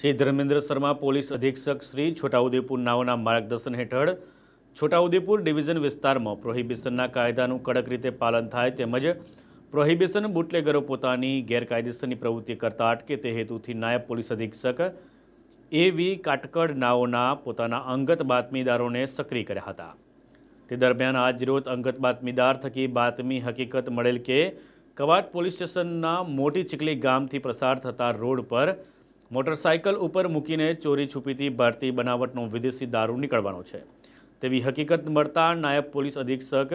Shri Dharmendra Sharma police અધિક્ષક શ્રી છોટાઉદેપુર નાઓના માર્ગદર્શન હેઠળ છોટાઉદેપુર ડિવિઝન વિસ્તારમાં પ્રોહિબિશનના કાયદાનું કડક રીતે પાલન થાય તેમજ પ્રોહિબિશન બુટલેગરો પોતાની ગેરકાયદેસરની પ્રવૃત્તિ કરતા અટકે તે હેતુથી નાયબ પોલીસ અધિક્ષક એ વી કાટકડ નાઓના પોતાના અંગત બાતમીદારોને સક્રિય કર્યા હતા તે દરમિયાન આજ આજરોજ અંગત બાતમીદાર થકી બાતમી હકીકત મળેલ કે કવાટ પોલીસ સ્ટેશનના મોટી ચીકલી ગામથી પસાર થતા રોડ પર મોટરસાયકલ ઉપર મૂકીને ચોરી છુપીથી ભારતીય બનાવટનો વિદેશી દારૂ નીકળવાનો છે તેવી હકીકત મળતા નાયબ પોલીસ અધિક્ષક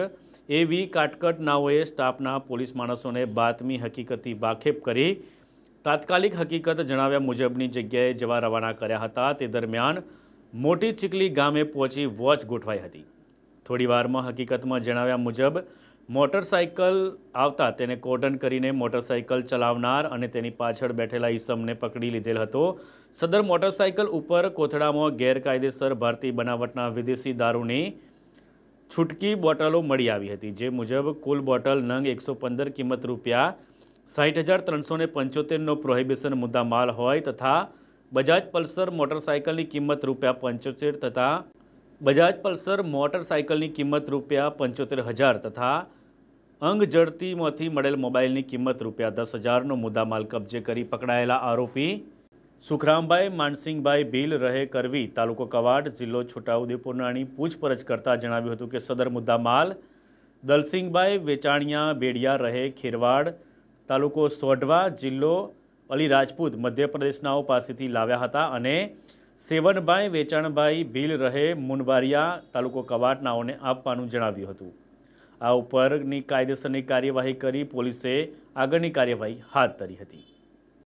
એ વી કાટકટ નાઓએ સ્ટાફના પોલીસ માણસોને બાતમી હકીકતથી વાકેફ કરી તાત્કાલિક હકીકત જણાવ્યા મુજબની જગ્યાએ જવા રવાના કર્યા હતા તે દરમિયાન મોટી ચીકલી ગામે પહોંચી વોચ ગોઠવાઈ હતી થોડીવારમાં હકીકતમાં જણાવ્યા મુજબ મોટરસાઇકલ આવતા તેને કોટન કરીને મોટરસાઇકલ ચલાવનાર અને તેની પાછળ બેઠેલા ઈસમને પકડી લીધેલ હતો સદર મોટરસાઇકલ ઉપર કોથળામાં ગેરકાયદેસર ભારતીય બનાવટના વિદેશી દારૂની છૂટકી બોટલો મળી આવી હતી જે મુજબ કુલ બોટલ નંગ એકસો પંદર કિંમત રૂપિયા સાહીઠ હજાર ત્રણસો ને પંચોતેરનો પ્રોહિબિશન મુદ્દા માલ હોય તથા બજાજ પલ્સર મોટરસાઇકલની કિંમત રૂપિયા પંચોતેર તથા બજાજ પલ્સર મોટરસાઇકલની કિંમત રૂપિયા પંચોતેર હજાર તથા અંગ જડતીમાંથી મળેલ મોબાઈલની કિંમત રૂપિયા દસ હજારનો મુદ્દામાલ કબજે કરી પકડાયેલા આરોપી સુખરામભાઈ માનસિંહભાઈ ભીલ રહે કરવી તાલુકો કવાડ જિલ્લો છોટાઉદેપુરનાની પૂછપરછ કરતા જણાવ્યું હતું કે સદર મુદ્દામાલ દલસિંહભાઈ વેચાણિયા બેડિયા રહે ખેરવાડ તાલુકો સોઢવા જિલ્લો અલી રાજપૂત મધ્યપ્રદેશનાઓ પાસેથી લાવ્યા હતા અને સેવનભાઈ વેચાણભાઈ ભીલ રહે મુનવારિયા તાલુકો કવાટનાઓને આપવાનું જણાવ્યું હતું આ ઉપરની કાયદેસરની કાર્યવાહી કરી પોલીસે આગળની કાર્યવાહી હાથ ધરી હતી